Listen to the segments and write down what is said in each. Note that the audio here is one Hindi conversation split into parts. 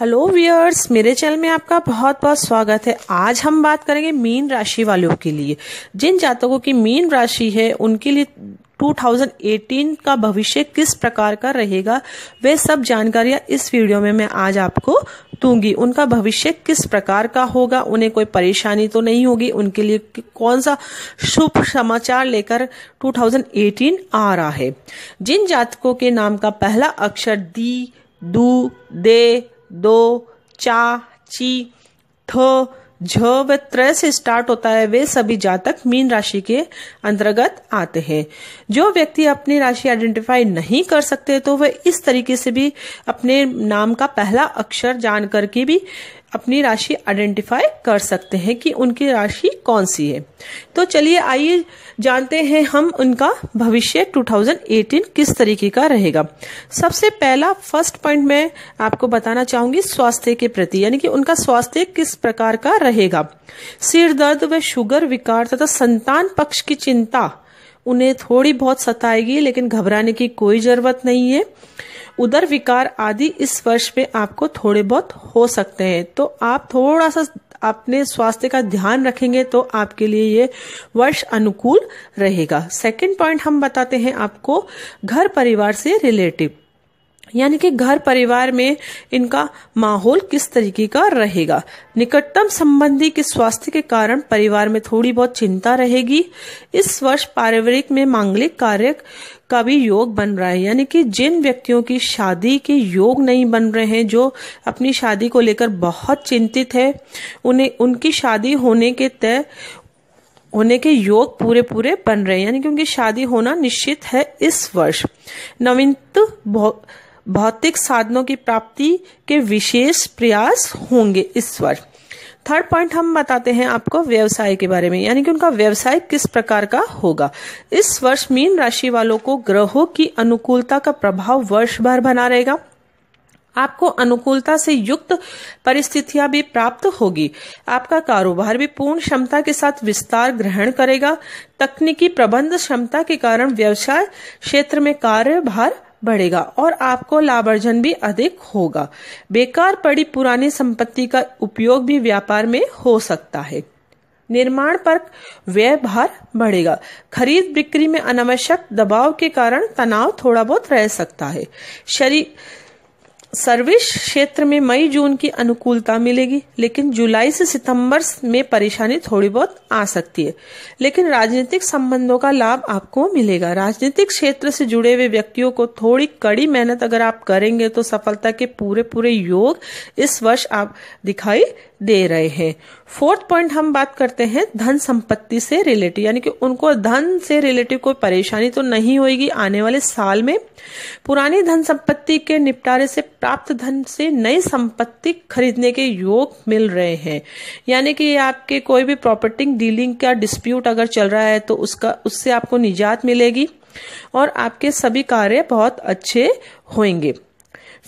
हेलो वियर्स मेरे चैनल में आपका बहुत बहुत स्वागत है आज हम बात करेंगे मीन राशि वालों के लिए जिन जातकों की मीन राशि है उनके लिए 2018 का भविष्य किस प्रकार का रहेगा वे सब जानकारियां इस वीडियो में मैं आज आपको दूंगी उनका भविष्य किस प्रकार का होगा उन्हें कोई परेशानी तो नहीं होगी उनके लिए कौन सा शुभ समाचार लेकर 2018 आ रहा है जिन जातकों के नाम का पहला अक्षर दी दू दे दो चा ची ठ झ व त्र से स्टार्ट होता है वे सभी जातक मीन राशि के अंतर्गत आते हैं जो व्यक्ति अपनी राशि आइडेंटिफाई नहीं कर सकते तो वह इस तरीके से भी अपने नाम का पहला अक्षर जान करके भी अपनी राशि आइडेंटिफाई कर सकते हैं कि उनकी राशि कौन सी है तो चलिए आइए जानते हैं हम उनका भविष्य 2018 किस तरीके का रहेगा सबसे पहला फर्स्ट पॉइंट मैं आपको बताना चाहूंगी स्वास्थ्य के प्रति यानी कि उनका स्वास्थ्य किस प्रकार का रहेगा सिर दर्द व शुगर विकार तथा संतान पक्ष की चिंता उन्हें थोड़ी बहुत सताएगी लेकिन घबराने की कोई जरूरत नहीं है उदर विकार आदि इस वर्ष में आपको थोड़े बहुत हो सकते हैं तो आप थोड़ा सा अपने स्वास्थ्य का ध्यान रखेंगे तो आपके लिए ये वर्ष अनुकूल रहेगा सेकंड पॉइंट हम बताते हैं आपको घर परिवार से रिलेटिव यानी कि घर परिवार में इनका माहौल किस तरीके का रहेगा निकटतम संबंधी के स्वास्थ्य के कारण परिवार में थोड़ी बहुत चिंता रहेगी इस वर्ष पारिवारिक में मांगलिक कार्य का भी योग बन रहा है यानी कि जिन व्यक्तियों की शादी के योग नहीं बन रहे हैं जो अपनी शादी को लेकर बहुत चिंतित है उन्हें उनकी शादी होने के तय होने के योग पूरे पूरे बन रहे हैं यानी कि उनकी शादी होना निश्चित है इस वर्ष नवीनत भौतिक साधनों की प्राप्ति के विशेष प्रयास होंगे इस वर्ष थर्ड पॉइंट हम बताते हैं आपको व्यवसाय के बारे में यानी कि उनका व्यवसाय किस प्रकार का होगा इस वर्ष मीन राशि वालों को ग्रहों की अनुकूलता का प्रभाव वर्ष भर बना रहेगा आपको अनुकूलता से युक्त परिस्थितियां भी प्राप्त होगी आपका कारोबार भी पूर्ण क्षमता के साथ विस्तार ग्रहण करेगा तकनीकी प्रबंध क्षमता के कारण व्यवसाय क्षेत्र में कार्यभार बढ़ेगा और आपको लाभार्जन भी अधिक होगा बेकार पड़ी पुरानी संपत्ति का उपयोग भी व्यापार में हो सकता है निर्माण पर व्यय भार बढ़ेगा खरीद बिक्री में अनावश्यक दबाव के कारण तनाव थोड़ा बहुत रह सकता है शरीर सर्विस क्षेत्र में मई जून की अनुकूलता मिलेगी लेकिन जुलाई से सितंबर में परेशानी थोड़ी बहुत आ सकती है लेकिन राजनीतिक संबंधों का लाभ आपको मिलेगा राजनीतिक क्षेत्र से जुड़े हुए व्यक्तियों को थोड़ी कड़ी मेहनत अगर आप करेंगे तो सफलता के पूरे पूरे योग इस वर्ष आप दिखाई दे रहे हैं फोर्थ पॉइंट हम बात करते हैं धन संपत्ति से रिलेटिव यानी कि उनको धन से रिलेटिव कोई परेशानी तो नहीं होगी आने वाले साल में पुरानी धन संपत्ति के निपटारे से प्राप्त धन से नई संपत्ति खरीदने के योग मिल रहे हैं यानी कि आपके कोई भी प्रॉपर्टी डीलिंग का डिस्प्यूट अगर चल रहा है तो उसका उससे आपको निजात मिलेगी और आपके सभी कार्य बहुत अच्छे होंगे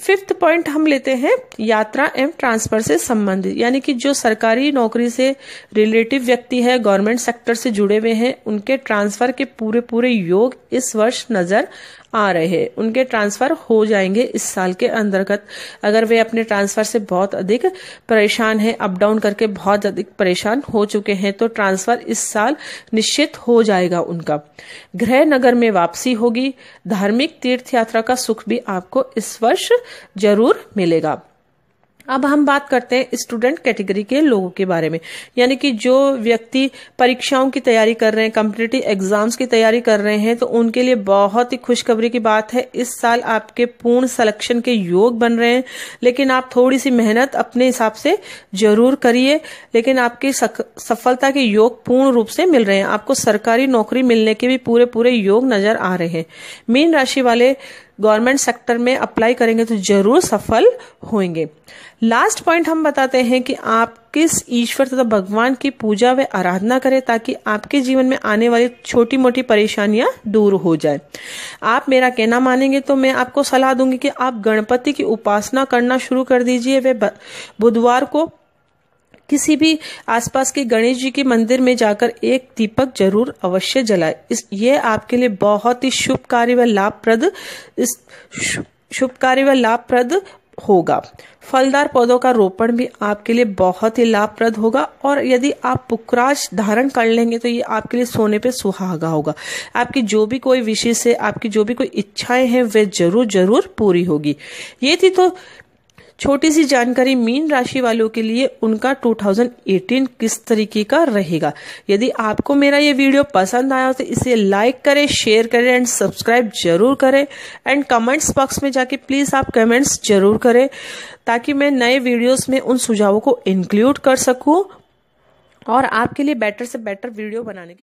फिफ्थ पॉइंट हम लेते हैं यात्रा एवं ट्रांसफर से संबंधित यानी कि जो सरकारी नौकरी से रिलेटिव व्यक्ति है गवर्नमेंट सेक्टर से जुड़े हुए हैं उनके ट्रांसफर के पूरे पूरे योग इस वर्ष नजर आ रहे उनके ट्रांसफर हो जाएंगे इस साल के अंतर्गत अगर वे अपने ट्रांसफर से बहुत अधिक परेशान हैं अप डाउन करके बहुत अधिक परेशान हो चुके हैं तो ट्रांसफर इस साल निश्चित हो जाएगा उनका गृह नगर में वापसी होगी धार्मिक तीर्थ यात्रा का सुख भी आपको इस वर्ष जरूर मिलेगा अब हम बात करते हैं स्टूडेंट कैटेगरी के लोगों के बारे में यानी कि जो व्यक्ति परीक्षाओं की तैयारी कर रहे हैं कम्पिटेटिव एग्जाम्स की तैयारी कर रहे हैं तो उनके लिए बहुत ही खुशखबरी की बात है इस साल आपके पूर्ण सिलेक्शन के योग बन रहे हैं लेकिन आप थोड़ी सी मेहनत अपने हिसाब से जरूर करिए लेकिन आपकी सफलता के योग पूर्ण रूप से मिल रहे हैं आपको सरकारी नौकरी मिलने के भी पूरे पूरे योग नजर आ रहे हैं मीन राशि वाले गवर्नमेंट सेक्टर में अप्लाई करेंगे तो जरूर सफल होंगे लास्ट पॉइंट हम बताते हैं कि आप किस ईश्वर तथा भगवान की पूजा व आराधना करें ताकि आपके जीवन में आने वाली छोटी मोटी परेशानियां दूर हो जाए आप मेरा कहना मानेंगे तो मैं आपको सलाह दूंगी कि आप गणपति की उपासना करना शुरू कर दीजिए वे बुधवार को किसी भी आसपास के गणेश जी के मंदिर में जाकर एक दीपक जरूर अवश्य जलाए इस ये आपके लिए बहुत ही शुभ कार्य व लाभप्रद इस शुभ कार्य व लाभप्रद होगा फलदार पौधों का रोपण भी आपके लिए बहुत ही लाभप्रद होगा और यदि आप पुकराज धारण कर लेंगे तो ये आपके लिए सोने पे सुहागा होगा आपकी जो भी कोई विशेष है आपकी जो भी कोई इच्छाएं हैं वे जरूर जरूर पूरी होगी ये थी तो छोटी सी जानकारी मीन राशि वालों के लिए उनका 2018 किस तरीके का रहेगा यदि आपको मेरा ये वीडियो पसंद आया तो इसे लाइक करें शेयर करें एंड सब्सक्राइब जरूर करें एंड कमेंट्स बॉक्स में जाके प्लीज़ आप कमेंट्स जरूर करें ताकि मैं नए वीडियोस में उन सुझावों को इंक्लूड कर सकूं और आपके लिए बेटर से बेटर वीडियो बनाने की